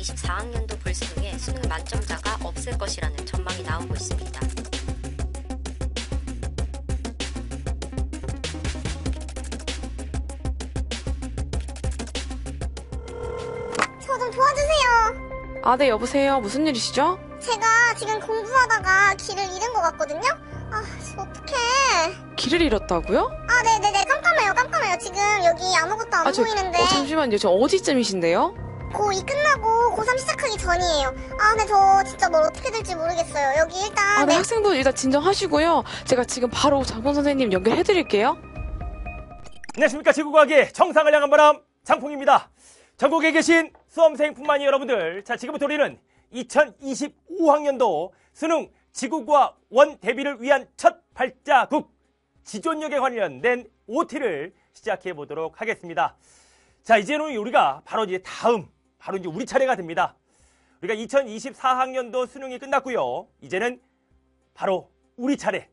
2024학년도 불수능에 수능 만점자가 없을 것이라는 전망이 나오고 있습니다. 저 좀 도와주세요. 아, 네, 여보세요. 무슨 일이시죠? 제가 지금 공부하다가 길을 잃은 것 같거든요? 아, 저 어떡해. 길을 잃었다고요? 아, 네네네. 네, 네. 깜깜해요, 깜깜해요. 지금 여기 아무것도 안 아, 저, 어, 보이는데. 어, 잠시만요. 저 어디쯤이신데요? 고2 끝나고 고3 시작하기 전이에요. 아, 근데 저 진짜 뭘 어떻게 될지 모르겠어요. 여기 일단. 아, 네, 네. 학생분 일단 진정하시고요. 제가 지금 바로 장본 선생님 연결해드릴게요. 안녕하십니까. 지구과학의 정상을 향한 바람 장풍입니다. 전국에 계신 수험생뿐만이 여러분들. 자, 지금부터 우리는 2025학년도 수능 지구과학 원 대비를 위한 첫 발자국 지존력에 관련된 OT를 시작해 보도록 하겠습니다. 자, 이제는 우리가 바로 이제 다음 바로 이제 우리 차례가 됩니다. 우리가 그러니까 2024학년도 수능이 끝났고요. 이제는 바로 우리 차례.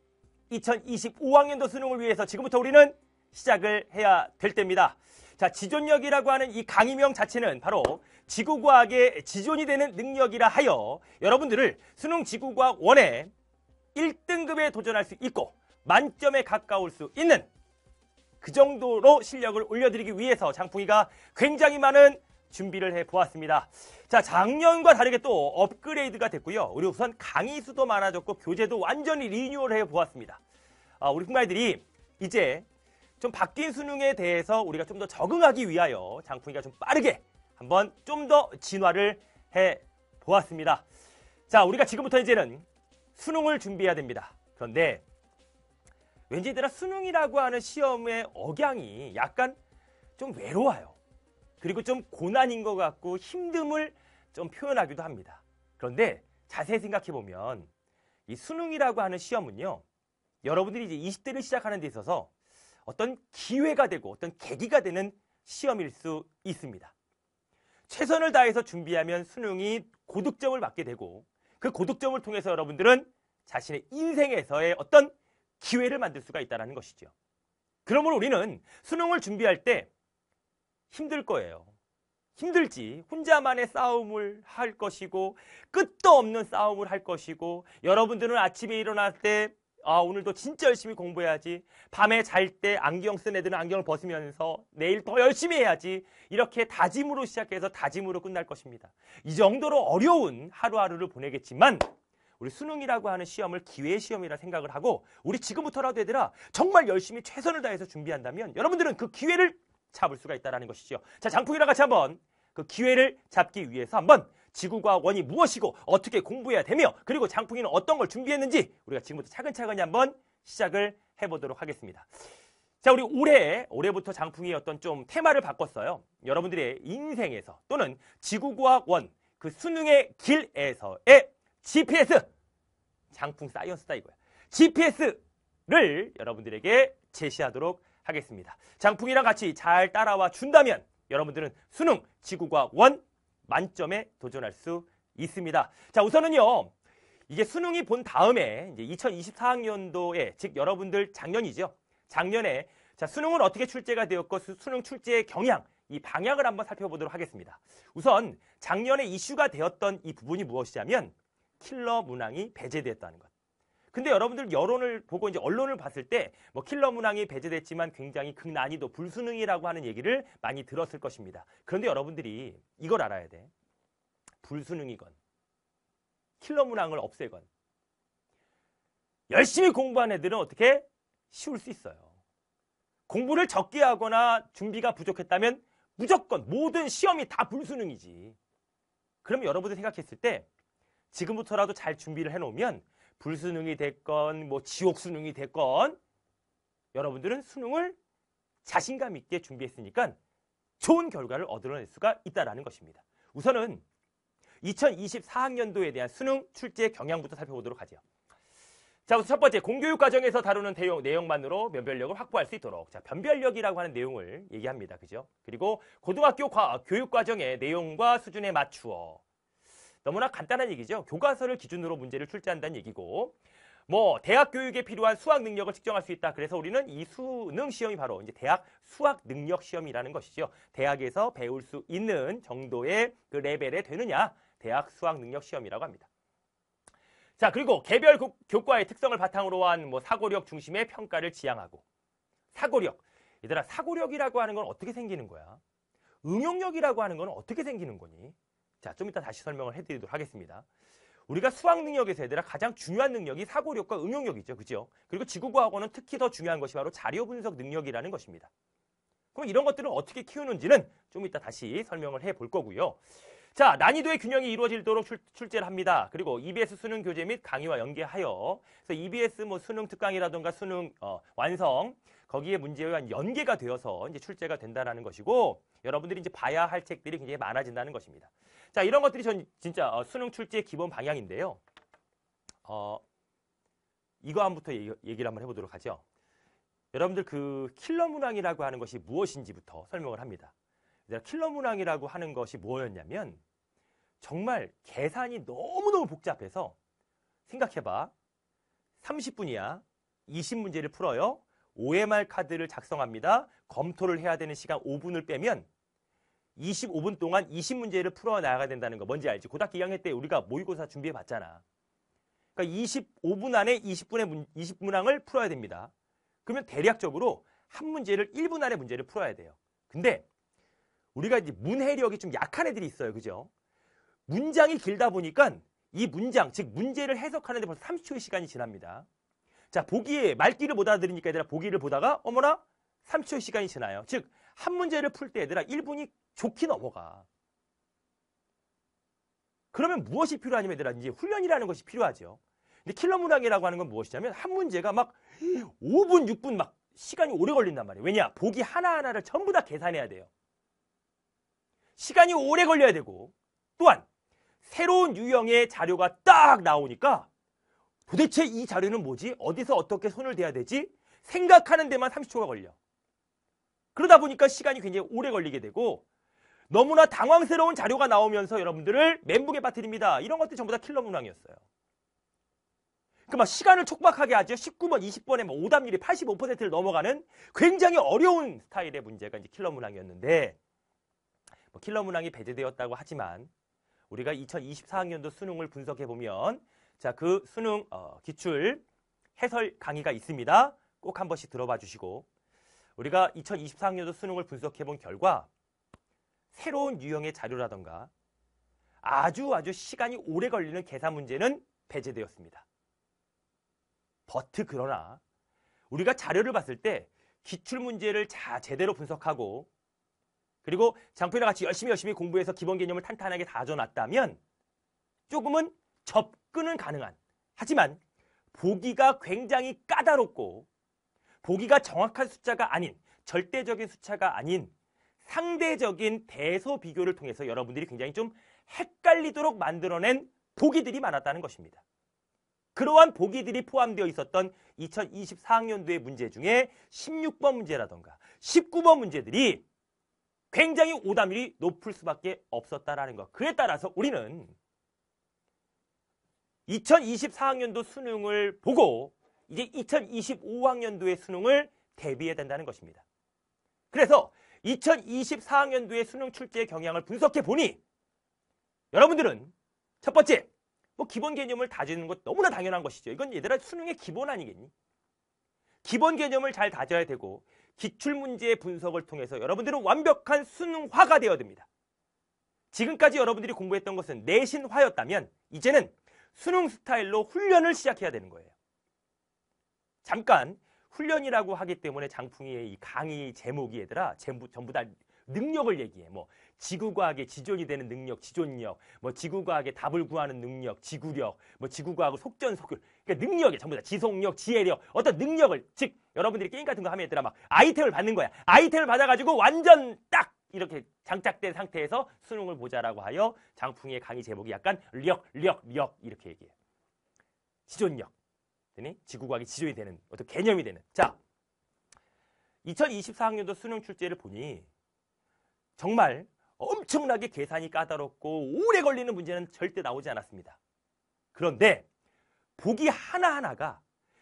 2025학년도 수능을 위해서 지금부터 우리는 시작을 해야 될 때입니다. 자, 지존력이라고 하는 이 강의명 자체는 바로 지구과학의 지존이 되는 능력이라 하여 여러분들을 수능 지구과학 1에 1등급에 도전할 수 있고 만점에 가까울 수 있는 그 정도로 실력을 올려드리기 위해서 장풍이가 굉장히 많은 준비를 해보았습니다. 자, 작년과 다르게 또 업그레이드가 됐고요. 우리 우선 강의 수도 많아졌고 교재도 완전히 리뉴얼해 보았습니다. 아, 우리 풍마이들이 이제 좀 바뀐 수능에 대해서 우리가 좀 더 적응하기 위하여 장풍이가 좀 빠르게 한번 좀 더 진화를 해 보았습니다. 자, 우리가 지금부터 이제는 수능을 준비해야 됩니다. 그런데 왠지 이 내가 수능이라고 하는 시험의 억양이 약간 좀 외로워요. 그리고 좀 고난인 것 같고 힘듦을 좀 표현하기도 합니다. 그런데 자세히 생각해 보면 이 수능이라고 하는 시험은요. 여러분들이 이제 20대를 시작하는 데 있어서 어떤 기회가 되고 어떤 계기가 되는 시험일 수 있습니다. 최선을 다해서 준비하면 수능이 고득점을 받게 되고 그 고득점을 통해서 여러분들은 자신의 인생에서의 어떤 기회를 만들 수가 있다는 것이죠. 그러므로 우리는 수능을 준비할 때 힘들 거예요. 힘들지. 혼자만의 싸움을 할 것이고, 끝도 없는 싸움을 할 것이고, 여러분들은 아침에 일어날 때, 아, 오늘도 진짜 열심히 공부해야지. 밤에 잘 때 안경 쓴 애들은 안경을 벗으면서 내일 더 열심히 해야지. 이렇게 다짐으로 시작해서 다짐으로 끝날 것입니다. 이 정도로 어려운 하루하루를 보내겠지만, 우리 수능이라고 하는 시험을 기회의 시험이라 생각을 하고, 우리 지금부터라도 얘들아, 정말 열심히 최선을 다해서 준비한다면, 여러분들은 그 기회를 잡을 수가 있다는 것이죠. 자, 장풍이랑 같이 한번 그 기회를 잡기 위해서 한번 지구과학 원이 무엇이고 어떻게 공부해야 되며 그리고 장풍이는 어떤 걸 준비했는지 우리가 지금부터 차근차근히 한번 시작을 해보도록 하겠습니다. 자, 우리 올해, 올해부터 장풍이 어떤 좀 테마를 바꿨어요. 여러분들의 인생에서 또는 지구과학원 그 수능의 길에서의 GPS! 장풍 사이언스다 이거야. GPS를 여러분들에게 제시하도록 하겠습니다. 장풍이랑 같이 잘 따라와 준다면 여러분들은 수능 지구과 학원 만점에 도전할 수 있습니다. 자, 우선은요. 이게 수능이 본 다음에 이제 2024학년도에 즉 여러분들 작년이죠. 작년에 자, 수능은 어떻게 출제가 되었고 수능 출제의 경향 이 방향을 한번 살펴보도록 하겠습니다. 우선 작년에 이슈가 되었던 이 부분이 무엇이냐면 킬러 문항이 배제되었다는 것. 근데 여러분들 여론을 보고 이제 언론을 봤을 때 뭐 킬러 문항이 배제됐지만 굉장히 극난이도 불수능이라고 하는 얘기를 많이 들었을 것입니다. 그런데 여러분들이 이걸 알아야 돼. 불수능이건 킬러 문항을 없애건 열심히 공부한 애들은 어떻게 쉬울 수 있어요. 공부를 적게 하거나 준비가 부족했다면 무조건 모든 시험이 다 불수능이지. 그럼 여러분들 생각했을 때 지금부터라도 잘 준비를 해놓으면 불수능이 됐건 뭐 지옥 수능이 됐건 여러분들은 수능을 자신감 있게 준비했으니까 좋은 결과를 얻어낼 수가 있다라는 것입니다. 우선은 2024학년도에 대한 수능 출제 경향부터 살펴보도록 하죠. 자, 우선 첫 번째 공교육 과정에서 다루는 대용, 내용만으로 변별력을 확보할 수 있도록 자, 변별력이라고 하는 내용을 얘기합니다. 그죠? 그리고 고등학교 과, 교육 과정의 내용과 수준에 맞추어 너무나 간단한 얘기죠. 교과서를 기준으로 문제를 출제한다는 얘기고 뭐 대학 교육에 필요한 수학 능력을 측정할 수 있다. 그래서 우리는 이 수능 시험이 바로 이제 대학 수학 능력 시험이라는 것이죠. 대학에서 배울 수 있는 정도의 그 레벨에 되느냐 대학 수학 능력 시험이라고 합니다. 자 그리고 개별 교, 교과의 특성을 바탕으로 한 뭐 사고력 중심의 평가를 지향하고 사고력 얘들아 사고력이라고 하는 건 어떻게 생기는 거야? 응용력이라고 하는 건 어떻게 생기는 거니? 자, 좀 이따 다시 설명을 해드리도록 하겠습니다. 우리가 수학 능력에서 얘들아 가장 중요한 능력이 사고력과 응용력이죠. 그죠? 그리고 지구과학원은 특히 더 중요한 것이 바로 자료 분석 능력이라는 것입니다. 그럼 이런 것들을 어떻게 키우는지는 좀 이따 다시 설명을 해볼 거고요. 자, 난이도의 균형이 이루어지도록 출, 제를 합니다. 그리고 EBS 수능 교재 및 강의와 연계하여 그래서 EBS 뭐 수능 특강이라든가 수능 어, 완성 거기에 문제와 연계가 되어서 이제 출제가 된다는 것이고 여러분들이 이제 봐야 할 책들이 굉장히 많아진다는 것입니다. 자, 이런 것들이 전 진짜 어, 수능 출제의 기본 방향인데요. 어, 이거 한부터 얘기를 한번 해보도록 하죠. 여러분들 그 킬러 문항이라고 하는 것이 무엇인지부터 설명을 합니다. 킬러 문항이라고 하는 것이 뭐였냐면 정말 계산이 너무너무 복잡해서 생각해봐. 30분이야. 20문제를 풀어요. OMR 카드를 작성합니다. 검토를 해야 되는 시간 5분을 빼면 25분 동안 20문제를 풀어나가야 된다는 거 뭔지 알지? 고등학교 2학년 때 우리가 모의고사 준비해봤잖아. 그러니까 25분 안에 20분의 문, 20문항을 풀어야 됩니다. 그러면 대략적으로 한 문제를 1분 안에 문제를 풀어야 돼요. 근데 우리가 이제 문해력이 좀 약한 애들이 있어요. 그죠? 문장이 길다 보니까 이 문장, 즉 문제를 해석하는데 벌써 30초의 시간이 지납니다. 자, 보기에 말귀를 못 알아들으니까 얘들아 보기를 보다가 어머나 30초의 시간이 지나요. 즉, 한 문제를 풀 때 얘들아 1분이 좋게 넘어가. 그러면 무엇이 필요하냐면 얘들아 이제 훈련이라는 것이 필요하죠. 근데 킬러 문항이라고 하는 건 무엇이냐면 한 문제가 막 5분, 6분 막 시간이 오래 걸린단 말이에요. 왜냐? 보기 하나하나를 전부 다 계산해야 돼요. 시간이 오래 걸려야 되고 또한 새로운 유형의 자료가 딱 나오니까 도대체 이 자료는 뭐지? 어디서 어떻게 손을 대야 되지? 생각하는 데만 30초가 걸려. 그러다 보니까 시간이 굉장히 오래 걸리게 되고 너무나 당황스러운 자료가 나오면서 여러분들을 멘붕에 빠뜨립니다. 이런 것들이 전부 다 킬러 문항이었어요. 그막 그러니까 시간을 촉박하게 하죠. 19번, 20번에 뭐 오답률이 85%를 넘어가는 굉장히 어려운 스타일의 문제가 이제 킬러 문항이었는데 뭐 킬러 문항이 배제되었다고 하지만 우리가 2024학년도 수능을 분석해 보면 자그 수능 어, 기출 해설 강의가 있습니다. 꼭 한 번씩 들어봐 주시고 우리가 2024학년도 수능을 분석해 본 결과 새로운 유형의 자료라던가 아주 아주 시간이 오래 걸리는 계산 문제는 배제되었습니다. 버트 그러나 우리가 자료를 봤을 때 기출 문제를 자 제대로 분석하고 그리고 장표랑 같이 열심히 열심히 공부해서 기본 개념을 탄탄하게 다져놨다면 조금은 접근은 가능한 하지만 보기가 굉장히 까다롭고 보기가 정확한 숫자가 아닌 절대적인 숫자가 아닌 상대적인 대소 비교를 통해서 여러분들이 굉장히 좀 헷갈리도록 만들어낸 보기들이 많았다는 것입니다. 그러한 보기들이 포함되어 있었던 2024학년도의 문제 중에 16번 문제라던가 19번 문제들이 굉장히 오답률이 높을 수밖에 없었다라는 것. 그에 따라서 우리는 2024학년도 수능을 보고 이제 2025학년도의 수능을 대비해야 된다는 것입니다. 그래서 2024학년도의 수능 출제 경향을 분석해 보니 여러분들은 첫 번째 뭐 기본 개념을 다지는 것 너무나 당연한 것이죠. 이건 얘들아 수능의 기본 아니겠니? 기본 개념을 잘 다져야 되고 기출문제의 분석을 통해서 여러분들은 완벽한 수능화가 되어야 됩니다. 지금까지 여러분들이 공부했던 것은 내신화였다면 이제는 수능 스타일로 훈련을 시작해야 되는 거예요. 잠깐 훈련이라고 하기 때문에 장풍이의 이 강의 제목이 얘들아 전부, 전부 다 능력을 얘기해. 뭐 지구과학의 지존이 되는 능력, 지존력, 뭐 지구과학의 답을 구하는 능력, 지구력, 뭐 지구과학의 속전속결. 그러니까 능력이 전부 다 지속력, 지혜력, 어떤 능력을 즉 여러분들이 게임 같은 거 하면 얘들아 막 아이템을 받는 거야. 아이템을 받아가지고 완전 딱 이렇게 장착된 상태에서 수능을 보자라고 하여 장풍의 강의 제목이 약간 력, 력, 력 이렇게 얘기해. 지존력. 되니 지구과학의 지존이 되는 어떤 개념이 되는 자 2024학년도 수능 출제를 보니 정말 엄청나게 계산이 까다롭고 오래 걸리는 문제는 절대 나오지 않았습니다. 그런데 보기 하나하나가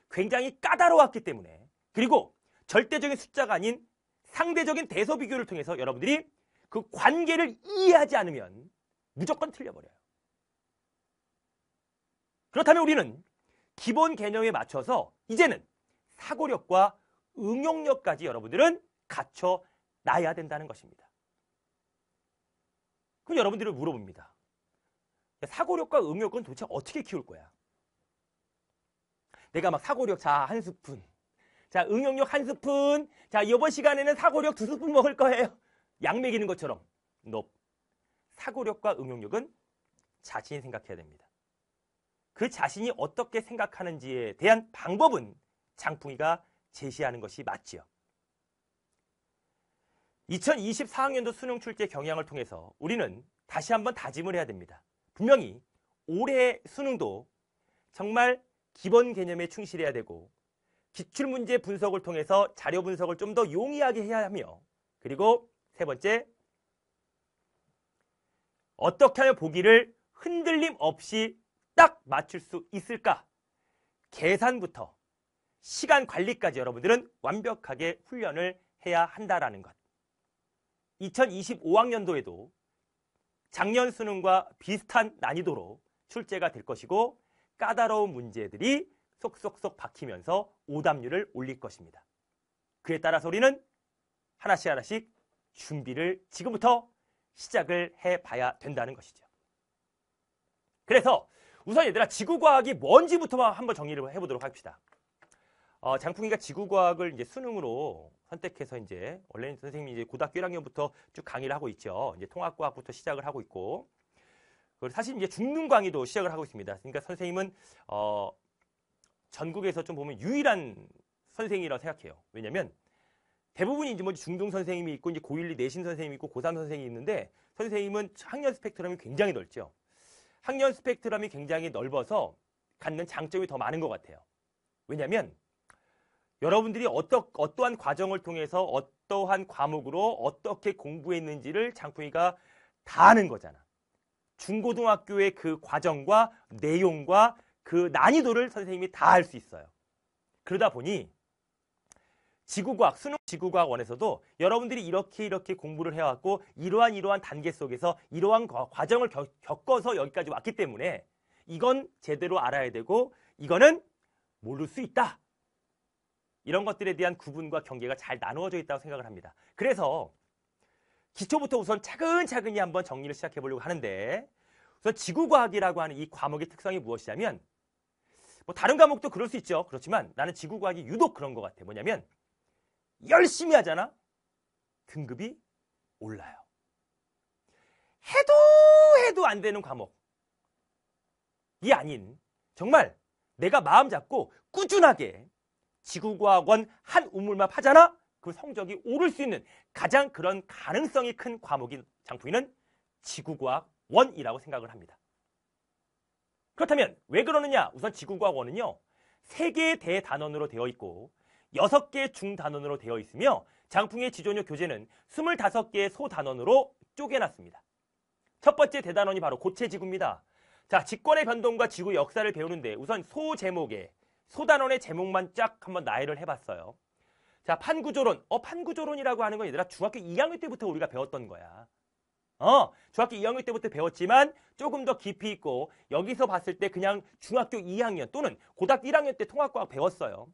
굉장히 까다로웠기 때문에 그리고 절대적인 숫자가 아닌 상대적인 대소 비교를 통해서 여러분들이 그 관계를 이해하지 않으면 무조건 틀려버려요. 그렇다면 우리는 기본 개념에 맞춰서 이제는 사고력과 응용력까지 여러분들은 갖춰 놔야 된다는 것입니다. 그럼 여러분들을 물어봅니다. 사고력과 응용력은 도대체 어떻게 키울 거야? 내가 막 사고력 자 한 스푼, 자 응용력 한 스푼, 자 이번 시간에는 사고력 두 스푼 먹을 거예요. 양 먹이는 것처럼. 높. Nope. 사고력과 응용력은 자신이 생각해야 됩니다. 그 자신이 어떻게 생각하는지에 대한 방법은 장풍이가 제시하는 것이 맞지요. 2024학년도 수능 출제 경향을 통해서 우리는 다시 한번 다짐을 해야 됩니다. 분명히 올해 수능도 정말 기본 개념에 충실해야 되고 기출문제 분석을 통해서 자료 분석을 좀 더 용이하게 해야 하며 그리고 세 번째 어떻게 하면 보기를 흔들림 없이 딱 맞출 수 있을까? 계산부터 시간 관리까지 여러분들은 완벽하게 훈련을 해야 한다라는 것. 2025학년도에도 작년 수능과 비슷한 난이도로 출제가 될 것이고 까다로운 문제들이 속속속 박히면서 오답률을 올릴 것입니다. 그에 따라서 우리는 하나씩 하나씩 준비를 지금부터 시작을 해봐야 된다는 것이죠. 그래서 우선 얘들아 지구과학이 뭔지부터 한번 정리를 해보도록 합시다. 어, 장풍이가 지구과학을 이제 수능으로 선택해서 이제 원래는 선생님이 이제 고등학교 1학년부터 쭉 강의를 하고 있죠. 이제 통합과학부터 시작을 하고 있고 사실 이제 중능 강의도 시작을 하고 있습니다. 그러니까 선생님은 어, 전국에서 좀 보면 유일한 선생이라고 생각해요. 왜냐면 하 대부분이 제뭐 중등 선생님이 있고 이제 고1, 2 내신 선생님이 있고 고3 선생님이 있는데 선생님은 학년 스펙트럼이 굉장히 넓죠. 학년 스펙트럼이 굉장히 넓어서 갖는 장점이 더 많은 것 같아요. 왜냐하면 여러분들이 어떠, 어떠한 과정을 통해서 어떠한 과목으로 어떻게 공부했는지를 장풍이가 다 아는 거잖아. 중고등학교의 그 과정과 내용과 그 난이도를 선생님이 다 알 수 있어요. 그러다 보니 지구과학 수능 지구과학원에서도 여러분들이 이렇게 이렇게 공부를 해왔고 이러한 이러한 단계 속에서 이러한 과정을 겪어서 여기까지 왔기 때문에 이건 제대로 알아야 되고 이거는 모를 수 있다. 이런 것들에 대한 구분과 경계가 잘 나누어져 있다고 생각을 합니다. 그래서 기초부터 우선 차근차근히 한번 정리를 시작해 보려고 하는데 우선 지구과학이라고 하는 이 과목의 특성이 무엇이냐면 뭐 다른 과목도 그럴 수 있죠. 그렇지만 나는 지구과학이 유독 그런 것 같아. 뭐냐면 열심히 하잖아? 등급이 올라요. 해도 해도 안 되는 과목이 아닌 정말 내가 마음 잡고 꾸준하게 지구과학원 한 우물만 파잖아그 성적이 오를 수 있는 가장 그런 가능성이 큰 과목인 장풍이는 지구과학원이라고 생각을 합니다. 그렇다면 왜 그러느냐? 우선 지구과학원은요. 세개의 대단원으로 되어 있고 6섯개 중단원으로 되어 있으며 장풍의 지존역 교재는 25개의 소단원으로 쪼개놨습니다. 첫 번째 대단원이 바로 고체 지구입니다. 자, 직권의 변동과 지구 역사를 배우는데 우선 소 제목에 소단원의 제목만 쫙 한번 나열을 해봤어요. 자, 판구조론. 어, 판구조론이라고 하는 건 얘들아 중학교 2학년 때부터 우리가 배웠던 거야. 어, 중학교 2학년 때부터 배웠지만 조금 더 깊이 있고 여기서 봤을 때 그냥 중학교 2학년 또는 고등학교 1학년 때 통합과학 배웠어요.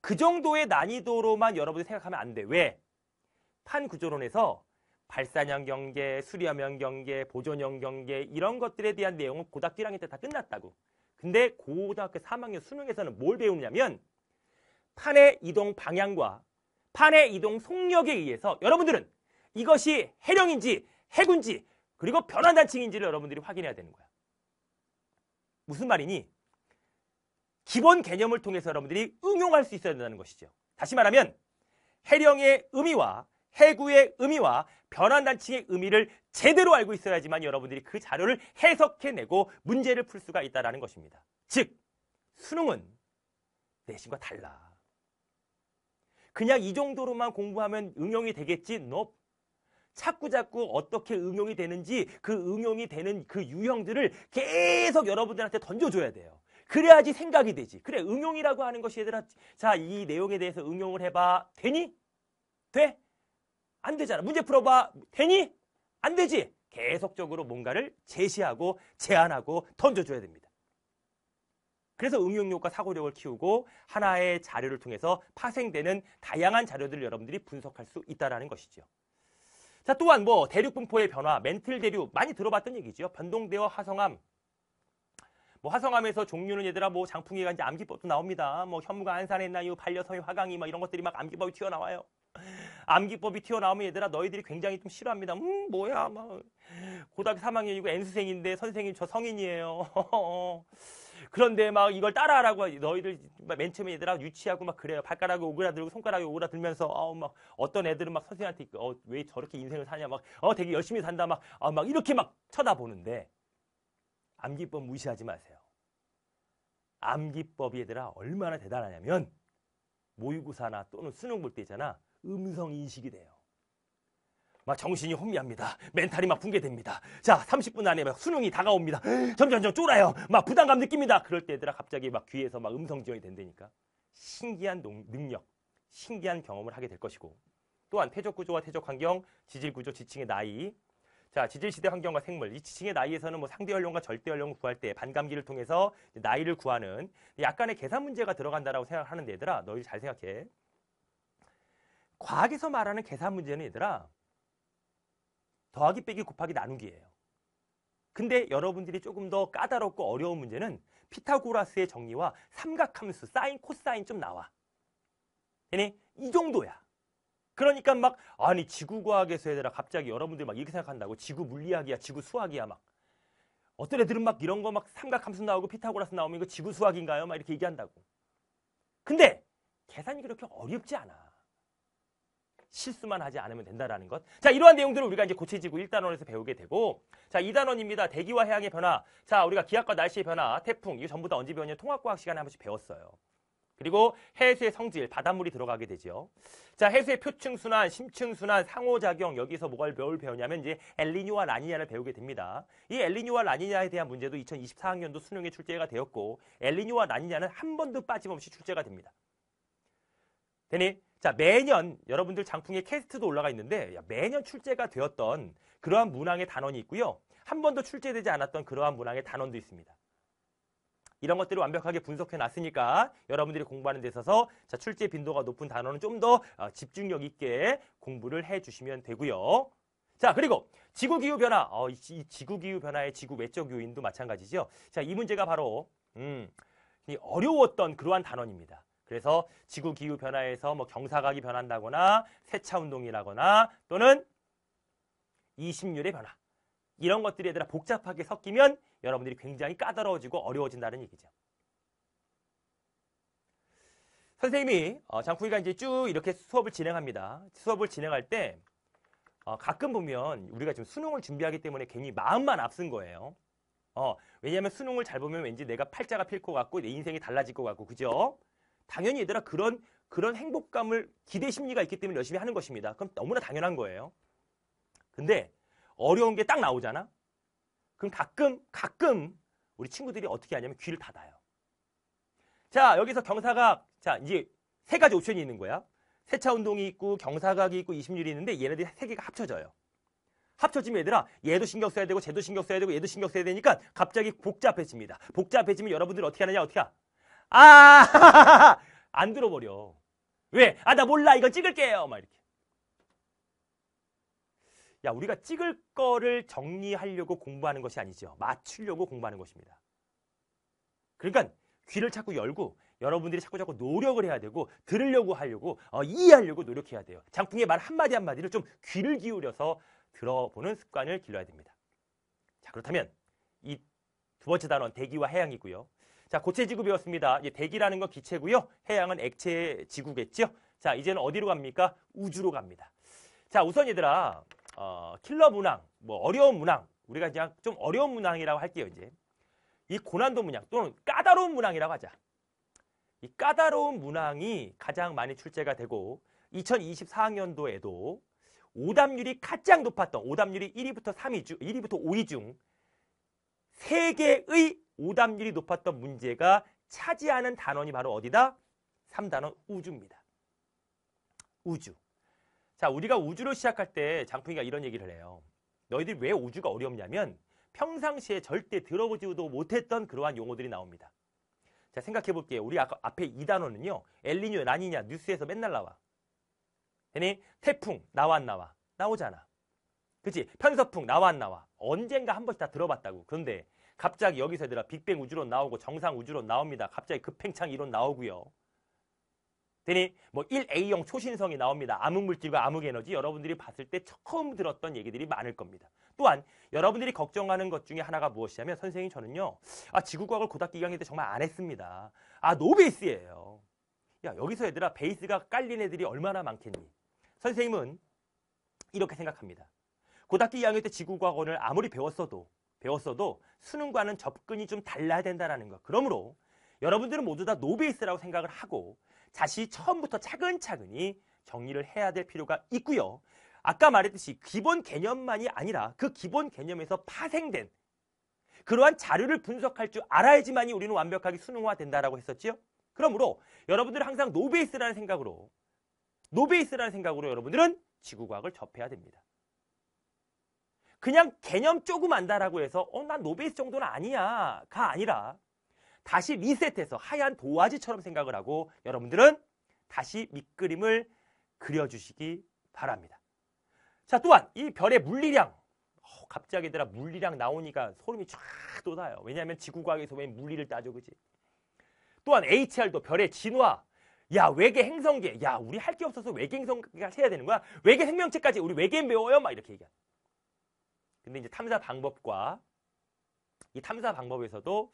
그 정도의 난이도로만 여러분이 생각하면 안 돼. 왜? 판구조론에서 발산형 경계, 수렴형 경계, 보존형 경계 이런 것들에 대한 내용은 고등학교 1학년 때 다 끝났다고. 근데 고등학교 3학년 수능에서는 뭘 배우냐면 판의 이동 방향과 판의 이동 속력에 의해서 여러분들은 이것이 해령인지 해군지 그리고 변환 단층인지를 여러분들이 확인해야 되는 거야. 무슨 말이니? 기본 개념을 통해서 여러분들이 응용할 수 있어야 된다는 것이죠. 다시 말하면 해령의 의미와 해구의 의미와 변환단층의 의미를 제대로 알고 있어야지만 여러분들이 그 자료를 해석해내고 문제를 풀 수가 있다는 것입니다. 즉, 수능은 내신과 달라. 그냥 이 정도로만 공부하면 응용이 되겠지? 높. nope. 자꾸자꾸 어떻게 응용이 되는지 그 응용이 되는 그 유형들을 계속 여러분들한테 던져줘야 돼요. 그래야지 생각이 되지. 그래, 응용이라고 하는 것이 얘들아, 자, 이 내용에 대해서 응용을 해봐. 되니? 돼? 안 되잖아. 문제 풀어봐. 되니? 안 되지. 계속적으로 뭔가를 제시하고 제안하고 던져줘야 됩니다. 그래서 응용력과 사고력을 키우고 하나의 자료를 통해서 파생되는 다양한 자료들을 여러분들이 분석할 수 있다는 것이죠. 자, 또한 뭐 대륙 분포의 변화, 멘틀 대륙 많이 들어봤던 얘기죠. 변동되어 화성암, 뭐 화성암에서 종류는 얘들아 뭐 장풍이가 이제 암기법도 나옵니다. 뭐 현무가 안산에 있 나유 반려서의 화강이 막 이런 것들이 막 암기법이 튀어나와요. 암기법이 튀어나오면 얘들아 너희들이 굉장히 좀 싫어합니다. 음 뭐야 막 고등학교 3학년이고 N수생인데 선생님 저 성인이에요. 그런데 막 이걸 따라하라고 너희들 맨 처음에 얘들아 유치하고 막 그래요. 발가락이 오그라들고 손가락이 오그라들면서 아우 막 어떤 애들은 막 선생님한테 어 왜 저렇게 인생을 사냐 막 어 되게 열심히 산다 막 아막 어, 아, 막 이렇게 막 쳐다보는데 암기법 무시하지 마세요. 암기법이 얘들아 얼마나 대단하냐면 모의고사나 또는 수능 볼 때 있잖아. 음성 인식이 돼요. 막 정신이 혼미합니다. 멘탈이 막 붕괴됩니다. 자, 30분 안에 막 수능이 다가옵니다. 점점점 쫄아요. 막 부담감 느낍니다. 그럴 때 얘들아 갑자기 막 귀에서 막 음성 지원이 된다니까. 신기한 능력, 신기한 경험을 하게 될 것이고 또한 태적 구조와 태적 환경, 지질 구조, 지층의 나이, 자, 지질시대 환경과 생물. 이 지층의 나이에서는 뭐 상대연령과 절대연령을 구할 때 반감기를 통해서 나이를 구하는 약간의 계산 문제가 들어간다라고 생각하는데 얘들아, 너희 들잘 생각해. 과학에서 말하는 계산 문제는 얘들아, 더하기 빼기 곱하기 나누기예요. 근데 여러분들이 조금 더 까다롭고 어려운 문제는 피타고라스의 정리와 삼각함수, 사인, 코사인 좀 나와. 얘네 이 정도야. 그러니까 막 아니 지구과학에서 얘들아 갑자기 여러분들 이막 이렇게 생각한다고 지구 물리학이야 지구 수학이야 막 어떤 애들은 막 이런 거 막 삼각함수 나오고 피타고라스 나오면 이거 지구 수학인가요? 막 이렇게 얘기한다고 근데 계산이 그렇게 어렵지 않아 실수만 하지 않으면 된다라는 것. 자, 이러한 내용들을 우리가 이제 고체지고 1단원에서 배우게 되고, 자, 2단원입니다. 대기와 해양의 변화. 자, 우리가 기압과 날씨의 변화, 태풍, 이거 전부 다 언제 배웠냐? 통합과학 시간에 한 번씩 배웠어요. 그리고 해수의 성질, 바닷물이 들어가게 되죠. 자, 해수의 표층순환, 심층순환, 상호작용 여기서 뭐가 배울 배우냐면 이제 엘리뇨와 라니냐를 배우게 됩니다. 이 엘리뇨와 라니냐에 대한 문제도 2024학년도 수능에 출제가 되었고 엘리뇨와 라니냐는 한 번도 빠짐없이 출제가 됩니다. 되니? 자, 매년 여러분들 장풍에 캐스트도 올라가 있는데 야, 매년 출제가 되었던 그러한 문항의 단원이 있고요. 한 번도 출제되지 않았던 그러한 문항의 단원도 있습니다. 이런 것들을 완벽하게 분석해 놨으니까 여러분들이 공부하는 데 있어서 자, 출제 빈도가 높은 단어는 좀더 어, 집중력 있게 공부를 해 주시면 되고요. 자, 그리고 지구 기후 변화. 어, 이 지구 기후 변화의 지구 외적 요인도 마찬가지죠. 자, 이 문제가 바로 음, 이 어려웠던 그러한 단원입니다. 그래서 지구 기후 변화에서 뭐 경사각이 변한다거나 세차 운동이라거나 또는 이심률의 변화 이런 것들이 얘들아 복잡하게 섞이면 여러분들이 굉장히 까다로워지고 어려워진다는 얘기죠. 선생님이 어, 장쿠이가 이제 쭉 이렇게 수업을 진행합니다. 수업을 진행할 때 어, 가끔 보면 우리가 지금 수능을 준비하기 때문에 괜히 마음만 앞선 거예요. 어, 왜냐하면 수능을 잘 보면 왠지 내가 팔자가 필 것 같고 내 인생이 달라질 것 같고 그죠? 당연히 얘들아 그런 그런 행복감을 기대 심리가 있기 때문에 열심히 하는 것입니다. 그럼 너무나 당연한 거예요. 근데 어려운 게 딱 나오잖아. 그럼 가끔 가끔 우리 친구들이 어떻게 하냐면 귀를 닫아요. 자 여기서 경사각 자 이제 세 가지 옵션이 있는 거야. 세차 운동이 있고 경사각이 있고 이심률이 있는데 얘네들이 세 개가 합쳐져요. 합쳐지면 얘들아 얘도 신경 써야 되고 쟤도 신경 써야 되고 얘도 신경 써야 되니까 갑자기 복잡해집니다. 복잡해지면 여러분들 어떻게 하느냐 어떻게 하? 아안 들어버려. 왜? 아 나 몰라 이거 찍을게요 막 이렇게. 야, 우리가 찍을 거를 정리하려고 공부하는 것이 아니죠. 맞추려고 공부하는 것입니다. 그러니까 귀를 자꾸 열고 여러분들이 자꾸 자꾸 노력을 해야 되고 들으려고 하려고 어, 이해하려고 노력해야 돼요. 장풍의 말 한마디 한마디를 좀 귀를 기울여서 들어보는 습관을 길러야 됩니다. 자, 그렇다면 이 두 번째 단원 대기와 해양이고요. 자, 고체 지구 배웠습니다. 이제 대기라는 건 기체고요. 해양은 액체 지구겠죠? 자, 이제는 어디로 갑니까? 우주로 갑니다. 자, 우선 얘들아 어, 킬러 문항, 뭐 어려운 문항, 우리가 그냥 좀 어려운 문항이라고 할게요 이제. 이 고난도 문항 또는 까다로운 문항이라고 하자. 이 까다로운 문항이 가장 많이 출제가 되고 2024학년도에도 오답률이 가장 높았던 오답률이 1위부터 3위 중 1위부터 5위 중 3개의 오답률이 높았던 문제가 차지하는 단원이 바로 어디다? 3단원 우주입니다. 우주. 자, 우리가 우주로 시작할 때 장풍이가 이런 얘기를 해요. 너희들이 왜 우주가 어렵냐면 평상시에 절대 들어보지도 못했던 그러한 용어들이 나옵니다. 자, 생각해 볼게요. 우리 아까 앞에 이 단어는요. 엘리뇨, 라니냐, 뉴스에서 맨날 나와. 아니, 태풍, 나와 안 나와? 나오잖아. 그치? 편서풍, 나와 안 나와? 언젠가 한 번씩 다 들어봤다고. 그런데 갑자기 여기서 얘들아 빅뱅 우주론 나오고 정상 우주론 나옵니다. 갑자기 급팽창 이론 나오고요. 되니 뭐 1A형 초신성이 나옵니다. 암흑물질과 암흑에너지 여러분들이 봤을 때 처음 들었던 얘기들이 많을 겁니다. 또한 여러분들이 걱정하는 것 중에 하나가 무엇이냐면 선생님 저는요. 아 지구과학을 고등학교 2학년 때 정말 안 했습니다. 아 노베이스예요. 야 여기서 얘들아 베이스가 깔린 애들이 얼마나 많겠니? 선생님은 이렇게 생각합니다. 고등학교 2학년 때 지구과학원을 아무리 배웠어도 배웠어도 수능과는 접근이 좀 달라야 된다라는 것. 그러므로 여러분들은 모두 다 노베이스라고 생각을 하고 다시 처음부터 차근차근히 정리를 해야 될 필요가 있고요. 아까 말했듯이 기본 개념만이 아니라 그 기본 개념에서 파생된 그러한 자료를 분석할 줄 알아야지만이 우리는 완벽하게 수능화된다라고 했었지요. 그러므로 여러분들은 항상 노베이스라는 생각으로 노베이스라는 생각으로 여러분들은 지구과학을 접해야 됩니다. 그냥 개념 조금 안다라고 해서 어 난 노베이스 정도는 아니야가 아니라 다시 리셋해서 하얀 도화지처럼 생각을 하고 여러분들은 다시 밑그림을 그려주시기 바랍니다. 자, 또한 이 별의 물리량. 어, 갑자기 얘들아 물리량 나오니까 소름이 쫙 돋아요. 왜냐하면 지구과학에서 왜 물리를 따져, 그지? 또한 HR도 별의 진화. 야, 외계 행성계. 야, 우리 할 게 없어서 외계 행성계 해야 되는 거야? 외계 생명체까지 우리 외계인 배워요? 막 이렇게 얘기하는 근데 이제 탐사 방법과 이 탐사 방법에서도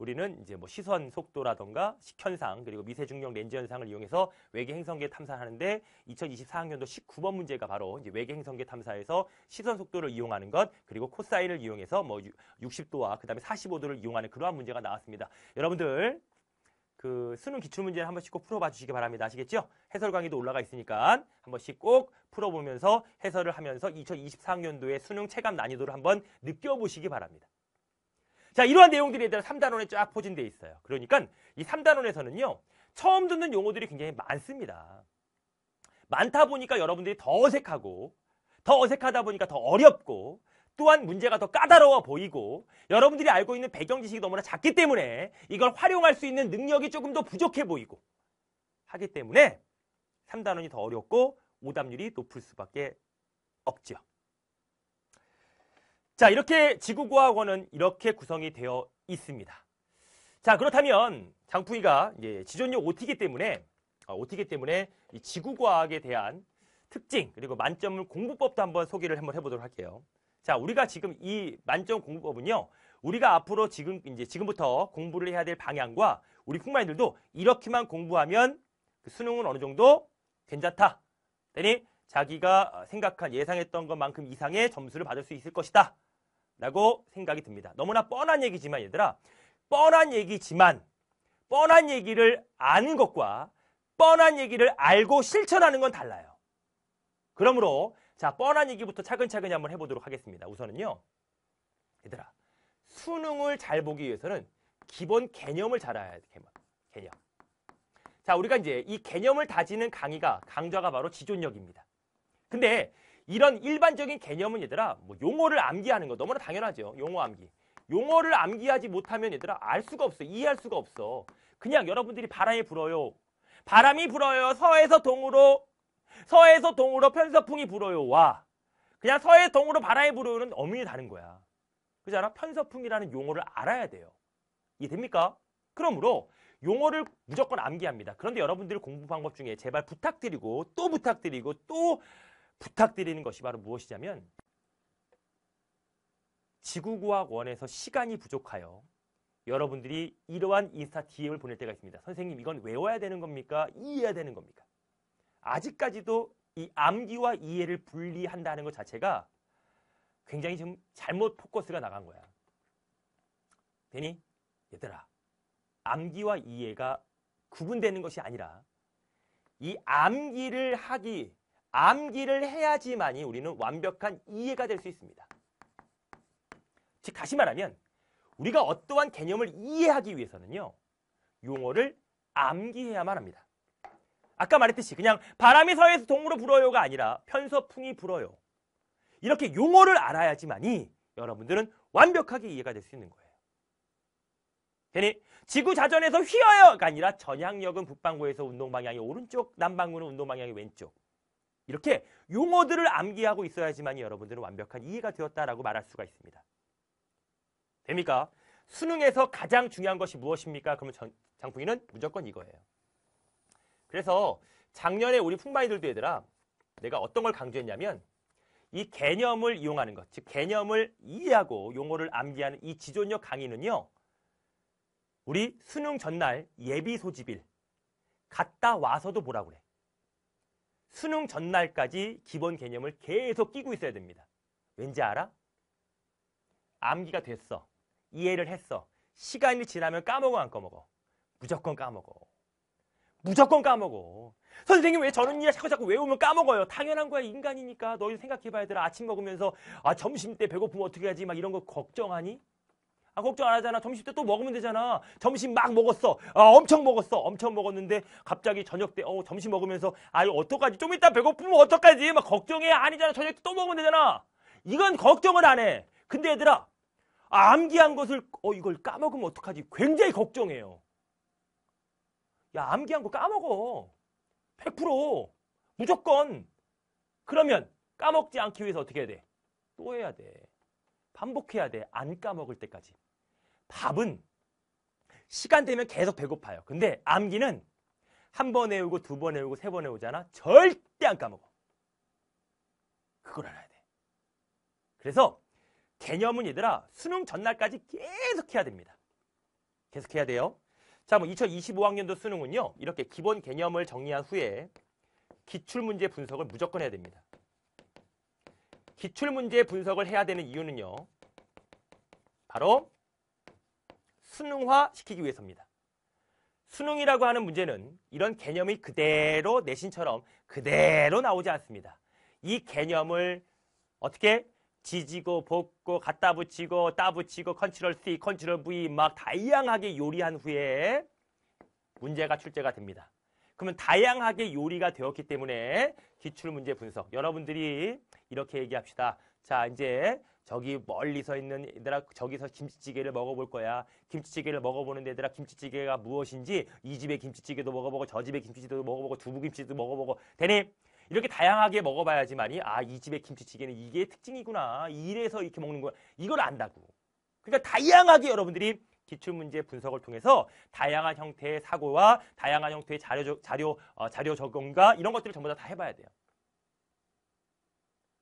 우리는 이제 뭐 시선 속도라던가 식현상 그리고 미세 중력 렌즈 현상을 이용해서 외계 행성계 탐사하는데 2024학년도 19번 문제가 바로 이제 외계 행성계 탐사에서 시선 속도를 이용하는 것 그리고 코사인을 이용해서 뭐 60도와 그다음에 45도를 이용하는 그러한 문제가 나왔습니다. 여러분들 그 수능 기출 문제를한 번씩 꼭 풀어봐 주시기 바랍니다. 아시겠죠? 해설 강의도 올라가 있으니까 한 번씩 꼭 풀어보면서 해설을 하면서 2024학년도의 수능 체감 난이도를 한번 느껴보시기 바랍니다. 자, 이러한 내용들이 얘들아 3단원에 쫙 포진되어 있어요. 그러니까 이 3단원에서는요. 처음 듣는 용어들이 굉장히 많습니다. 많다 보니까 여러분들이 더 어색하고 더 어색하다 보니까 더 어렵고 또한 문제가 더 까다로워 보이고 여러분들이 알고 있는 배경 지식이 너무나 작기 때문에 이걸 활용할 수 있는 능력이 조금 더 부족해 보이고 하기 때문에 3단원이 더 어렵고 오답률이 높을 수밖에 없죠. 자, 이렇게 지구과학원은 이렇게 구성이 되어 있습니다. 자, 그렇다면 장풍이가 지존력 OT기 때문에 OT기 어, 때문에 지구과학에 대한 특징 그리고 만점을 공부법도 한번 소개를 한번 해보도록 할게요. 자, 우리가 지금 이 만점 공부법은요, 우리가 앞으로 지금 이제 지금부터 공부를 해야 될 방향과 우리 풍마인들도 이렇게만 공부하면 그 수능은 어느 정도 괜찮다. 되니 자기가 생각한 예상했던 것만큼 이상의 점수를 받을 수 있을 것이다. 라고 생각이 듭니다. 너무나 뻔한 얘기지만 얘들아 뻔한 얘기지만 뻔한 얘기를 아는 것과 뻔한 얘기를 알고 실천하는 건 달라요. 그러므로 자 뻔한 얘기부터 차근차근히 한번 해보도록 하겠습니다. 우선은요. 얘들아 수능을 잘 보기 위해서는 기본 개념을 잘 알아야 돼. 개념. 개념. 자 우리가 이제 이 개념을 다지는 강의가 강좌가 바로 지존력입니다. 근데 이런 일반적인 개념은 얘들아 뭐 용어를 암기하는 거 너무나 당연하죠. 용어 암기. 용어를 암기하지 못하면 얘들아 알 수가 없어. 이해할 수가 없어. 그냥 여러분들이 바람이 불어요. 바람이 불어요. 서에서 동으로 서에서 동으로 편서풍이 불어요. 와. 그냥 서에 동으로 바람이 불어요는 어미이 다른 거야. 그잖아. 편서풍이라는 용어를 알아야 돼요. 이해됩니까? 그러므로 용어를 무조건 암기합니다. 그런데 여러분들 이 공부 방법 중에 제발 부탁드리고 또 부탁드리고 또 부탁드리는 것이 바로 무엇이냐면 지구과학원에서 시간이 부족하여 여러분들이 이러한 인스타 DM을 보낼 때가 있습니다. 선생님 이건 외워야 되는 겁니까? 이해해야 되는 겁니까? 아직까지도 이 암기와 이해를 분리한다는 것 자체가 굉장히 지금 잘못 포커스가 나간 거야. 되니? 얘들아 암기와 이해가 구분되는 것이 아니라 이 암기를 하기 암기를 해야지만이 우리는 완벽한 이해가 될 수 있습니다. 즉 다시 말하면 우리가 어떠한 개념을 이해하기 위해서는요. 용어를 암기해야만 합니다. 아까 말했듯이 그냥 바람이 서해서 동으로 불어요가 아니라 편서풍이 불어요. 이렇게 용어를 알아야지만이 여러분들은 완벽하게 이해가 될 수 있는 거예요. 괜히 지구 자전에서 휘어요가 아니라 전향력은 북방구에서 운동 방향이 오른쪽, 남방구는 운동 방향이 왼쪽. 이렇게 용어들을 암기하고 있어야지만 여러분들은 완벽한 이해가 되었다라고 말할 수가 있습니다. 됩니까? 수능에서 가장 중요한 것이 무엇입니까? 그러면 장풍이는 무조건 이거예요. 그래서 작년에 우리 풍바이들도 얘들아 내가 어떤 걸 강조했냐면 이 개념을 이용하는 것, 즉 개념을 이해하고 용어를 암기하는 이 지존력 강의는요. 우리 수능 전날 예비 소집일 갔다 와서도 보라고 그래. 수능 전날까지 기본 개념을 계속 끼고 있어야 됩니다. 왠지 알아? 암기가 됐어. 이해를 했어. 시간이 지나면 까먹어 안 까먹어? 무조건 까먹어. 무조건 까먹어. 선생님 왜 저런 일 자꾸 자꾸 외우면 까먹어요. 당연한 거야 인간이니까 너희 생각해봐야 돼. 아침 먹으면서 아 점심 때 배고프면 어떻게 하지 막 이런 거 걱정하니? 아, 걱정 안 하잖아. 점심 때 또 먹으면 되잖아. 점심 막 먹었어. 아, 엄청 먹었어. 엄청 먹었는데 갑자기 저녁 때 어, 점심 먹으면서 아유 어떡하지? 좀 이따 배고프면 어떡하지? 막 걱정해. 아니잖아. 저녁 때또 먹으면 되잖아. 이건 걱정은안 해. 근데 얘들아 암기한 것을 어 이걸 까먹으면 어떡하지? 굉장히 걱정해요. 야 암기한 거 까먹어. 100% 무조건 그러면 까먹지 않기 위해서 어떻게 해야 돼? 또 해야 돼. 반복해야 돼. 안 까먹을 때까지. 밥은 시간 되면 계속 배고파요. 근데 암기는 한 번 외우고 두 번 외우고 세 번 외우잖아. 절대 안 까먹어. 그걸 알아야 돼. 그래서 개념은 얘들아 수능 전날까지 계속 해야 됩니다. 계속 해야 돼요. 자, 뭐 2025학년도 수능은요. 이렇게 기본 개념을 정리한 후에 기출문제 분석을 무조건 해야 됩니다. 기출문제 분석을 해야 되는 이유는요. 바로 수능화시키기 위해서입니다. 수능이라고 하는 문제는 이런 개념이 그대로 내신처럼 그대로 나오지 않습니다. 이 개념을 어떻게 지지고 볶고 갖다 붙이고 따 붙이고 컨트롤 C, 컨트롤 V 막 다양하게 요리한 후에 문제가 출제가 됩니다. 그러면 다양하게 요리가 되었기 때문에 기출문제 분석 여러분들이 이렇게 얘기합시다. 자 이제 저기 멀리 서 있는 얘들아 저기서 김치찌개를 먹어볼 거야. 김치찌개를 먹어보는 얘들아 김치찌개가 무엇인지 이 집의 김치찌개도 먹어보고 저 집의 김치찌개도 먹어보고 두부김치도 먹어보고 되니 이렇게 다양하게 먹어봐야지만이 아이 집의 김치찌개는 이게 특징이구나. 이래서 이렇게 먹는 거야. 이걸 안다고. 그러니까 다양하게 여러분들이 기출문제 분석을 통해서 다양한 형태의 사고와 다양한 형태의 자료, 자료, 어, 자료 적용과 이런 것들을 전부 다, 다 해봐야 돼요.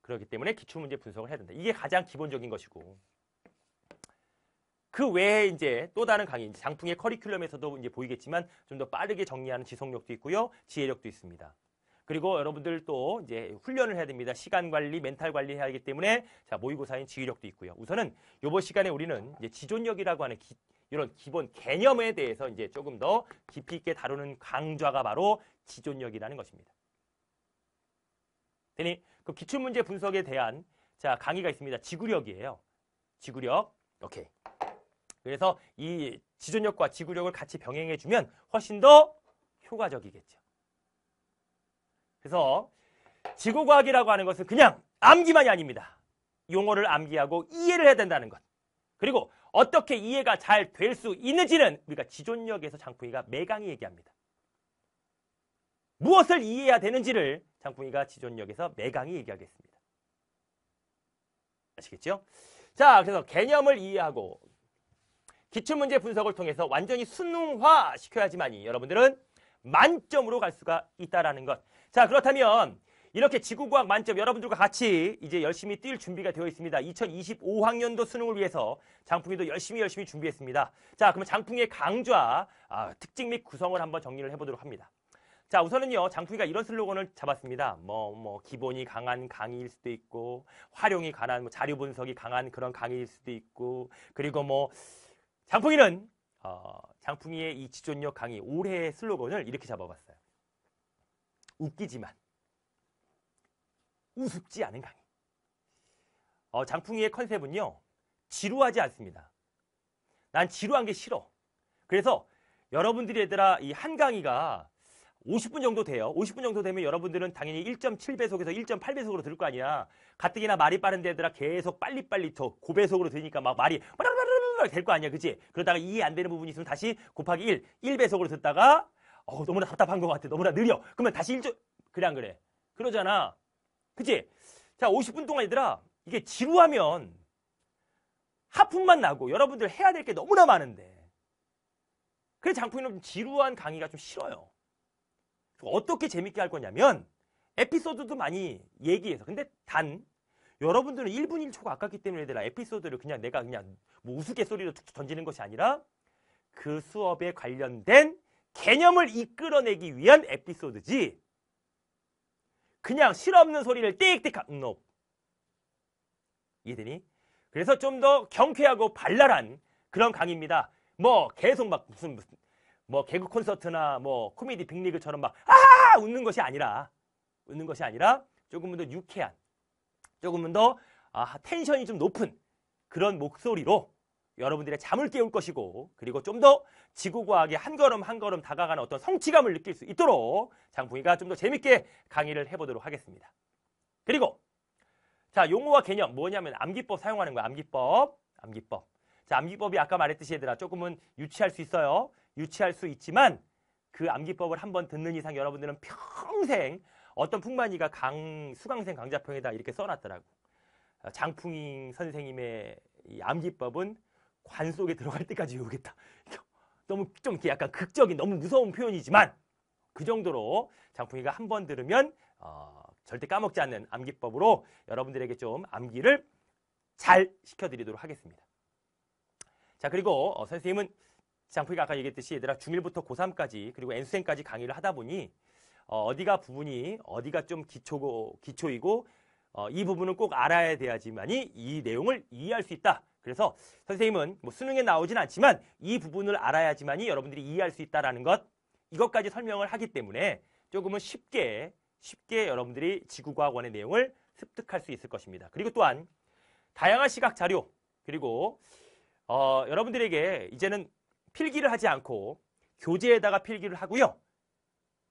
그렇기 때문에 기출문제 분석을 해야 된다. 이게 가장 기본적인 것이고. 그 외에 이제 또 다른 강의, 장풍의 커리큘럼에서도 이제 보이겠지만 좀 더 빠르게 정리하는 지속력도 있고요. 지혜력도 있습니다. 그리고 여러분들 또 이제 훈련을 해야 됩니다. 시간 관리, 멘탈 관리 해야 하기 때문에 자, 모의고사인 지휘력도 있고요. 우선은 요번 시간에 우리는 이제 지존력이라고 하는 기, 이런 기본 개념에 대해서 이제 조금 더 깊이 있게 다루는 강좌가 바로 지존력이라는 것입니다. 되니 그 기출문제 분석에 대한 자 강의가 있습니다. 지구력이에요. 지구력. 오케이. 그래서 이 지존력과 지구력을 같이 병행해주면 훨씬 더 효과적이겠죠. 그래서 지구과학이라고 하는 것은 그냥 암기만이 아닙니다. 용어를 암기하고 이해를 해야 된다는 것. 그리고 어떻게 이해가 잘 될 수 있는지는 우리가 지존력에서 장풍이가 매강이 얘기합니다. 무엇을 이해해야 되는지를 장풍이가 지존역에서매강이 얘기하겠습니다. 아시겠죠? 자, 그래서 개념을 이해하고 기출문제 분석을 통해서 완전히 순화시켜야지만이 응 여러분들은 만점으로 갈 수가 있다라는 것. 자, 그렇다면 이렇게 지구과학 만점 여러분들과 같이 이제 열심히 뛸 준비가 되어 있습니다. 2025학년도 수능을 위해서 장풍이도 열심히 열심히 준비했습니다. 자, 그러면 장풍이의 강좌, 아, 특징 및 구성을 한번 정리를 해보도록 합니다. 자, 우선은요, 장풍이가 이런 슬로건을 잡았습니다. 뭐, 뭐, 기본이 강한 강의일 수도 있고, 활용이 강한, 뭐, 자료 분석이 강한 그런 강의일 수도 있고, 그리고 뭐, 장풍이는, 어, 장풍이의 이 지존력 강의, 올해의 슬로건을 이렇게 잡아봤어요. 웃기지만, 우습지 않은 강의. 어, 장풍이의 컨셉은요, 지루하지 않습니다. 난 지루한 게 싫어. 그래서 여러분들이 얘들아, 이 한강의가 50분 정도 돼요. 50분 정도 되면 여러분들은 당연히 1.7배속에서 1.8배속으로 들을 거 아니야. 가뜩이나 말이 빠른 데들아 계속 빨리빨리 더 고배속으로 들으니까 막 말이 될거 아니야. 그지 그러다가 이해 안 되는 부분이 있으면 다시 곱하기 1, 1배속으로 듣다가 어, 너무나 답답한 것 같아. 너무나 느려. 그러면 다시 1조 그래 안 그래? 그러잖아. 그지 자, 50분 동안 얘들아 이게 지루하면 하품만 나고 여러분들 해야 될 게 너무나 많은데 그래 장풍이는 지루한 강의가 좀 싫어요. 어떻게 재밌게 할 거냐면 에피소드도 많이 얘기해서 근데 단 여러분들은 1분 1초가 아깝기 때문에 내가 에피소드를 그냥 내가 그냥 뭐 우스갯소리로 툭툭 던지는 것이 아니라 그 수업에 관련된 개념을 이끌어내기 위한 에피소드지 그냥 실없는 소리를 띡띡한 n no. 이해되니? 그래서 좀 더 경쾌하고 발랄한 그런 강의입니다. 뭐 계속 막 무슨 무슨 뭐 개그 콘서트나 뭐 코미디 빅리그처럼 막 아! 웃는 것이 아니라 웃는 것이 아니라 조금은 더 유쾌한 조금은 더 아, 텐션이 좀 높은 그런 목소리로 여러분들의 잠을 깨울 것이고 그리고 좀 더 지구과학에 한 걸음 한 걸음 다가가는 어떤 성취감을 느낄 수 있도록 장풍이가 좀 더 재밌게 강의를 해보도록 하겠습니다. 그리고 자 용어와 개념 뭐냐면 암기법 사용하는 거야. 암기법, 암기법. 자 암기법이 아까 말했듯이 얘들아 조금은 유치할 수 있어요. 유치할 수 있지만 그 암기법을 한 번 듣는 이상 여러분들은 평생 어떤 풍만이가 강, 수강생 강좌평에다 이렇게 써놨더라고. 어, 장풍이 선생님의 암기법은 관 속에 들어갈 때까지 외우겠다. 너무 좀 약간 극적인 너무 무서운 표현이지만 그 정도로 장풍이가 한 번 들으면 어, 절대 까먹지 않는 암기법으로 여러분들에게 좀 암기를 잘 시켜드리도록 하겠습니다. 자 그리고 어, 선생님은 장프이가 아까 얘기했듯이 얘들아 중1부터 고3까지 그리고 N수생까지 강의를 하다 보니 어, 디가 부분이 어디가 좀 기초고, 기초이고 어, 이 부분은 꼭 알아야 돼야지만이 이 내용을 이해할 수 있다. 그래서 선생님은 뭐 수능에 나오진 않지만 이 부분을 알아야지만이 여러분들이 이해할 수 있다라는 것 이것까지 설명을 하기 때문에 조금은 쉽게 쉽게 여러분들이 지구과학원의 내용을 습득할 수 있을 것입니다. 그리고 또한 다양한 시각 자료 그리고 어, 여러분들에게 이제는 필기를 하지 않고 교재에다가 필기를 하고요.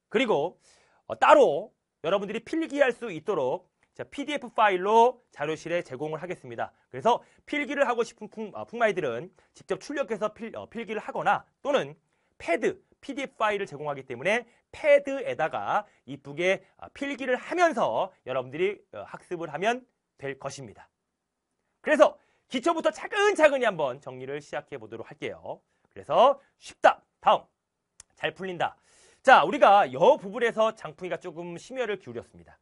그리고 어, 따로 여러분들이 필기할 수 있도록 PDF 파일로 자료실에 제공을 하겠습니다. 그래서 필기를 하고 싶은 품, 어, 마이들은 직접 출력해서 필, 어, 필기를 하거나 또는 패드, PDF 파일을 제공하기 때문에 패드에다가 이쁘게 필기를 하면서 여러분들이 학습을 하면 될 것입니다. 그래서 기초부터 차근차근히 한번 정리를 시작해 보도록 할게요. 그래서 쉽다. 다음. 잘 풀린다. 자, 우리가 여 부분에서 장풍이가 조금 심혈을 기울였습니다.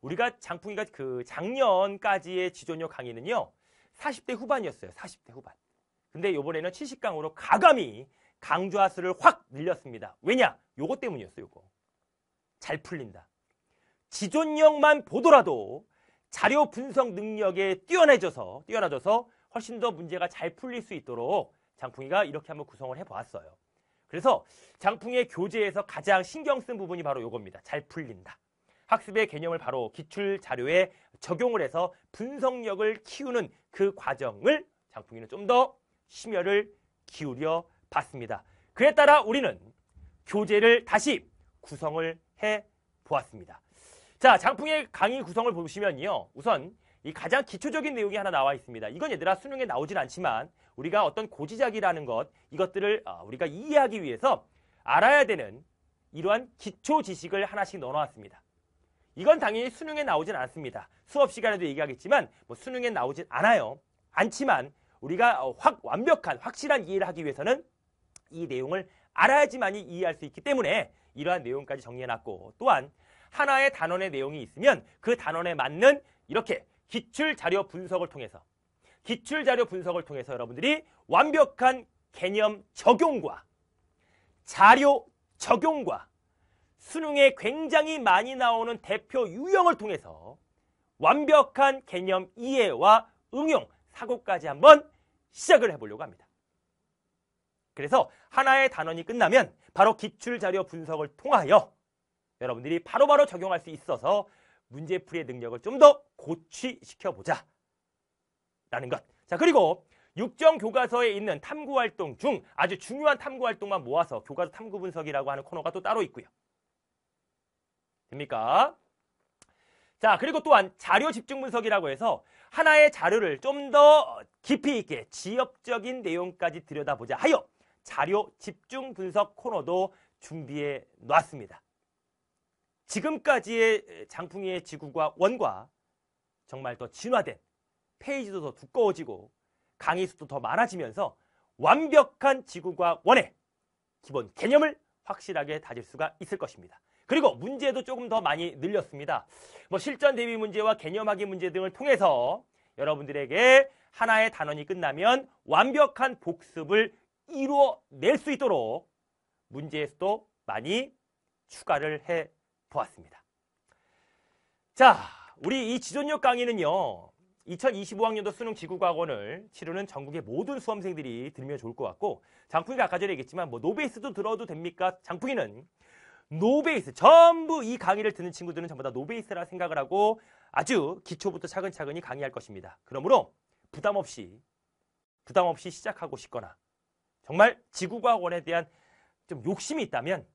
우리가 장풍이가 그 작년까지의 지존율 강의는요. 40대 후반이었어요. 40대 후반. 근데 요번에는 70강으로 가감히 강좌 수를 확 늘렸습니다. 왜냐? 요거 때문이었어요, 요거. 잘 풀린다. 지존력만 보더라도 자료 분석 능력에 뛰어나져서, 뛰어나져서 훨씬 더 문제가 잘 풀릴 수 있도록 장풍이가 이렇게 한번 구성을 해보았어요. 그래서 장풍의 교재에서 가장 신경 쓴 부분이 바로 이겁니다. 잘 풀린다. 학습의 개념을 바로 기출 자료에 적용을 해서 분석력을 키우는 그 과정을 장풍이는 좀 더 심혈을 기울여 봤습니다. 그에 따라 우리는 교재를 다시 구성을 해 보았습니다. 자, 장풍의 강의 구성을 보시면요. 우선 이 가장 기초적인 내용이 하나 나와 있습니다. 이건 얘들아 수능에 나오진 않지만 우리가 어떤 고지작이라는 것 이것들을 어, 우리가 이해하기 위해서 알아야 되는 이러한 기초 지식을 하나씩 넣어놨습니다. 이건 당연히 수능에 나오진 않습니다. 수업 시간에도 얘기하겠지만 뭐 수능에 나오진 않아요. 않지만 우리가 어, 확 완벽한 확실한 이해를 하기 위해서는 이 내용을 알아야지만이 이해할 수 있기 때문에 이러한 내용까지 정리해놨고 또한 하나의 단원의 내용이 있으면 그 단원에 맞는 이렇게 기출 자료 분석을 통해서 기출 자료 분석을 통해서 여러분들이 완벽한 개념 적용과 자료 적용과 수능에 굉장히 많이 나오는 대표 유형을 통해서 완벽한 개념 이해와 응용, 사고까지 한번 시작을 해보려고 합니다. 그래서 하나의 단원이 끝나면 바로 기출자료 분석을 통하여 여러분들이 바로바로 바로 적용할 수 있어서 문제풀이의 능력을 좀 더 고취시켜보자 라는 것. 자 그리고 육정 교과서에 있는 탐구활동 중 아주 중요한 탐구활동만 모아서 교과서 탐구 분석이라고 하는 코너가 또 따로 있고요. 됩니까? 자, 그리고 또한 자료 집중 분석이라고 해서 하나의 자료를 좀 더 깊이 있게 지역적인 내용까지 들여다보자 하여 자료 집중 분석 코너도 준비해 놨습니다. 지금까지의 장풍이의 지구과 원과 정말 더 진화된 페이지도 더 두꺼워지고 강의 수도 더 많아지면서 완벽한 지구과 원의 기본 개념을 확실하게 다질 수가 있을 것입니다. 그리고 문제도 조금 더 많이 늘렸습니다. 뭐 실전 대비 문제와 개념하기 문제 등을 통해서 여러분들에게 하나의 단원이 끝나면 완벽한 복습을 이루어낼 수 있도록 문제에서도 많이 추가를 해 보았습니다. 자, 우리 이 지존력 강의는요. 2025학년도 수능 지구과학원을 치르는 전국의 모든 수험생들이 들으면 좋을 것 같고 장풍이가 아까 전에 얘기했지만 뭐 노베이스도 들어도 됩니까? 장풍이는 노베이스 전부 이 강의를 듣는 친구들은 전부 다 노베이스라 생각을 하고 아주 기초부터 차근차근히 강의할 것입니다. 그러므로 부담 없이 부담 없이 시작하고 싶거나 정말 지구과학원에 대한 좀 욕심이 있다면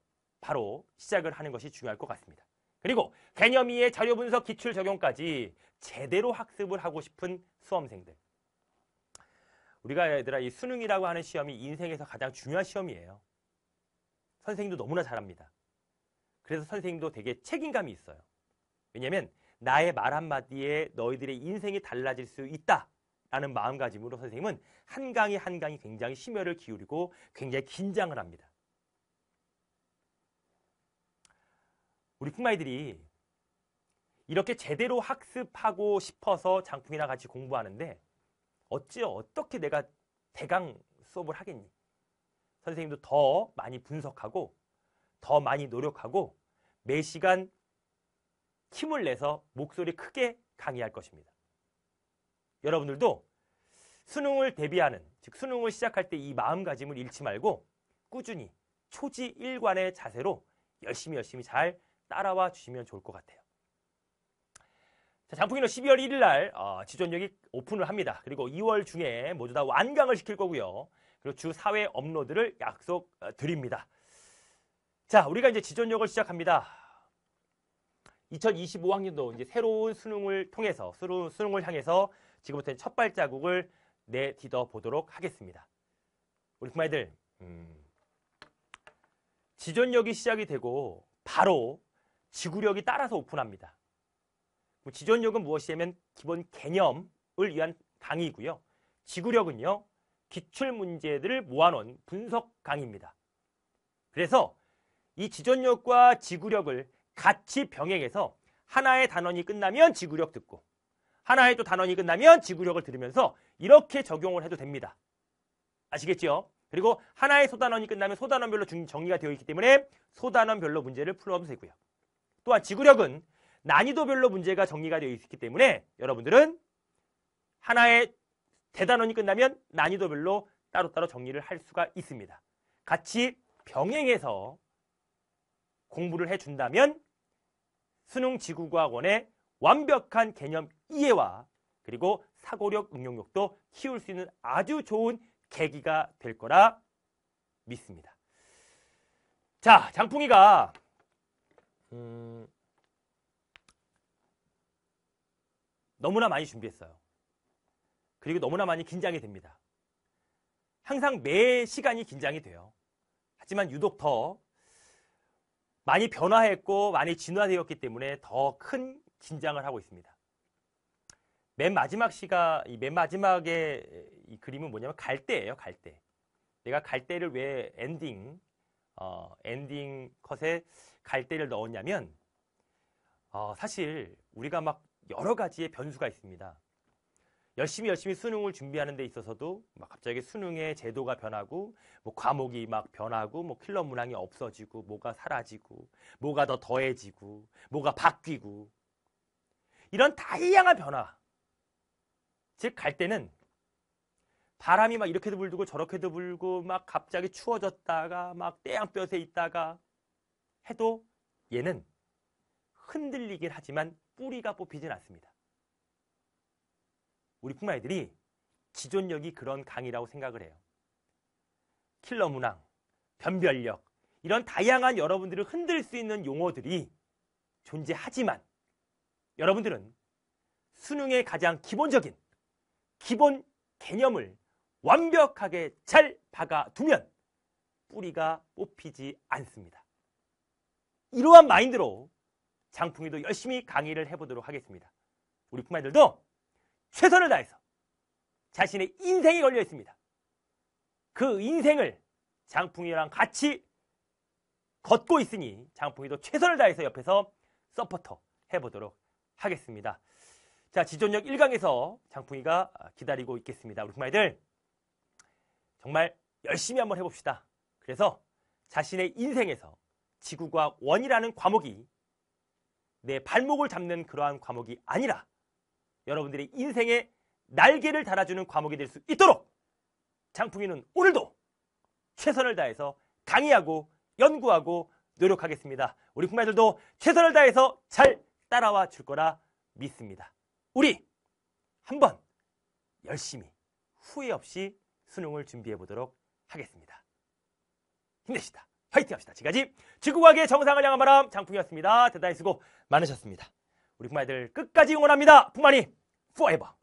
바로 시작을 하는 것이 중요할 것 같습니다. 그리고 개념 이해 자료 분석 기출 적용까지 제대로 학습을 하고 싶은 수험생들. 우리가 얘들아 이 수능이라고 하는 시험이 인생에서 가장 중요한 시험이에요. 선생님도 너무나 잘합니다. 그래서 선생님도 되게 책임감이 있어요. 왜냐하면 나의 말 한마디에 너희들의 인생이 달라질 수 있다. 라는 마음가짐으로 선생님은 한강이 한강이 굉장히 심혈을 기울이고 굉장히 긴장을 합니다. 우리 쿵마이들이 이렇게 제대로 학습하고 싶어서 장풍이나 같이 공부하는데 어찌 어떻게 내가 대강 수업을 하겠니? 선생님도 더 많이 분석하고 더 많이 노력하고 매 시간 힘을 내서 목소리 크게 강의할 것입니다. 여러분들도 수능을 대비하는 즉 수능을 시작할 때 이 마음가짐을 잃지 말고 꾸준히 초지 일관의 자세로 열심히 열심히 잘 따라와 주시면 좋을 것 같아요. 자, 장풍이는 12월 1일 날 어, 지존역이 오픈을 합니다. 그리고 2월 중에 모두 다 완강을 시킬 거고요. 그리고 주 4회 업로드를 약속드립니다. 어, 자, 우리가 이제 지존역을 시작합니다. 2025학년도 이제 새로운 수능을 통해서 새로운 수능을 향해서 지금부터 첫 발자국을 내딛어 보도록 하겠습니다. 우리 부모님들 음, 지존역이 시작이 되고 바로 지구력이 따라서 오픈합니다. 뭐 지존력은 무엇이냐면 기본 개념을 위한 강의이고요. 지구력은요. 기출 문제들을 모아놓은 분석 강의입니다. 그래서 이지존력과 지구력을 같이 병행해서 하나의 단원이 끝나면 지구력 듣고 하나의 또 단원이 끝나면 지구력을 들으면서 이렇게 적용을 해도 됩니다. 아시겠죠? 그리고 하나의 소단원이 끝나면 소단원별로 정리가 되어 있기 때문에 소단원별로 문제를 풀어봐도 되고요. 또한 지구력은 난이도별로 문제가 정리가 되어 있기 때문에 여러분들은 하나의 대단원이 끝나면 난이도별로 따로따로 정리를 할 수가 있습니다. 같이 병행해서 공부를 해준다면 수능 지구과학원의 완벽한 개념 이해와 그리고 사고력 응용력도 키울 수 있는 아주 좋은 계기가 될 거라 믿습니다. 자, 장풍이가 음, 너무나 많이 준비했어요. 그리고 너무나 많이 긴장이 됩니다. 항상 매 시간이 긴장이 돼요. 하지만 유독 더 많이 변화했고 많이 진화되었기 때문에 더 큰 긴장을 하고 있습니다. 맨 마지막 시가 이 맨 마지막에 이 그림은 뭐냐면 갈대예요. 갈대. 내가 갈대를 왜 엔딩 어, 엔딩 컷에 갈대를 넣었냐면 어, 사실 우리가 막 여러 가지의 변수가 있습니다. 열심히 열심히 수능을 준비하는 데 있어서도 막 갑자기 수능의 제도가 변하고 뭐 과목이 막 변하고 뭐 킬러 문항이 없어지고 뭐가 사라지고 뭐가 더 더해지고 뭐가 바뀌고 이런 다양한 변화 즉 갈대는 바람이 막 이렇게도 불고 저렇게도 불고 막 갑자기 추워졌다가 막 태양볕에 있다가 해도 얘는 흔들리긴 하지만 뿌리가 뽑히진 않습니다. 우리 쿵마이들이 지존력이 그런 강이라고 생각을 해요. 킬러 문항, 변별력 이런 다양한 여러분들을 흔들 수 있는 용어들이 존재하지만 여러분들은 수능의 가장 기본적인 기본 개념을 완벽하게 잘 박아두면 뿌리가 뽑히지 않습니다. 이러한 마인드로 장풍이도 열심히 강의를 해보도록 하겠습니다. 우리 품마들도 최선을 다해서 자신의 인생이 걸려 있습니다. 그 인생을 장풍이랑 같이 걷고 있으니 장풍이도 최선을 다해서 옆에서 서포터 해보도록 하겠습니다. 자, 지존력 1강에서 장풍이가 기다리고 있겠습니다. 우리 품마들 정말 열심히 한번 해봅시다. 그래서 자신의 인생에서 지구과 원이라는 과목이 내 발목을 잡는 그러한 과목이 아니라 여러분들이인생의 날개를 달아주는 과목이 될 수 있도록 장풍이는 오늘도 최선을 다해서 강의하고 연구하고 노력하겠습니다. 우리 풍마들도 최선을 다해서 잘 따라와 줄 거라 믿습니다. 우리 한번 열심히 후회 없이 수능을 준비해 보도록 하겠습니다. 힘내시다. 화이팅 합시다. 지금까지 지구과학의 정상을 향한 바람 장풍이었습니다. 대단히 수고 많으셨습니다. 우리 부마이들 끝까지 응원합니다. 부마니 포에버